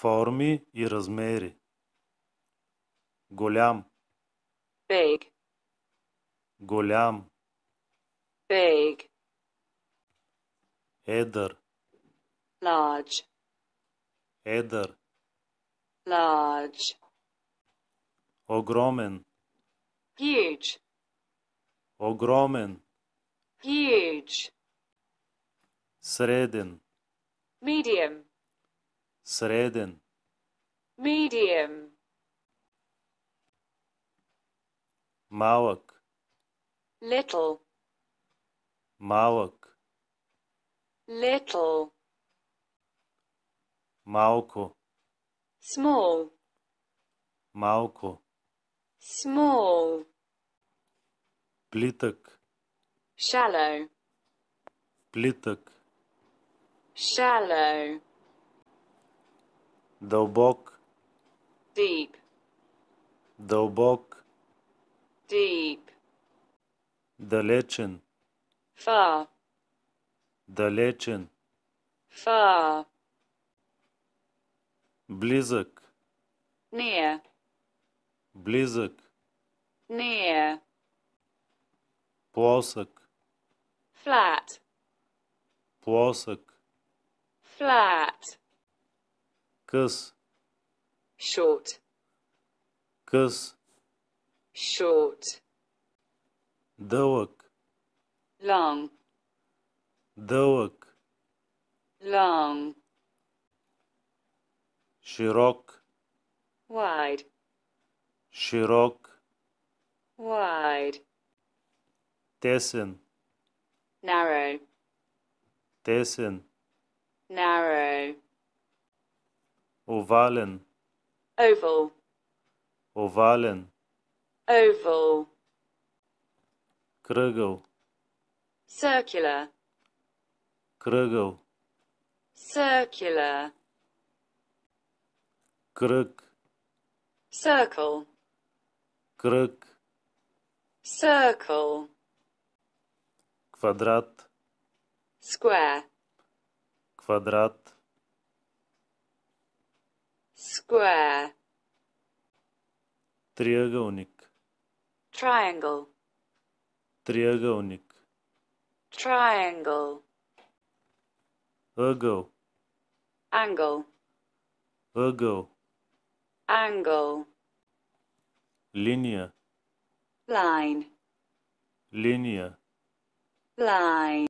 форми и размери. Голям. Big. Голям. Big. Едър. Large. Едър. Large. Огромен. Huge. Огромен. Huge. Среден. Medium. Среден. Medium. Малък. Little. Малък. Little. Малко. Small. Малко. Small. Плитък. Shallow. Плитък. Shallow. Dobok. Deep. Dobok. Deep. Dalečen. Far. Далечен. Far. Близък. Near. Близък. Near. Плосък. Flat. Плосък. Flat. Kız. Short. Kız. Short. Davak. Long. Davak. Long. Şirok. Wide. Şirok. Wide. Tesin. Narrow. Tesin. Narrow ovalen oval ovalen oval Krugel. circular Krugel. circular Krug. circle Krug. circle квадрат square квадрат Square. Triagonic. Triangle. Triagonic. Triangle. Ergo. Angle. Angle. Linear. Line. Linear. Line.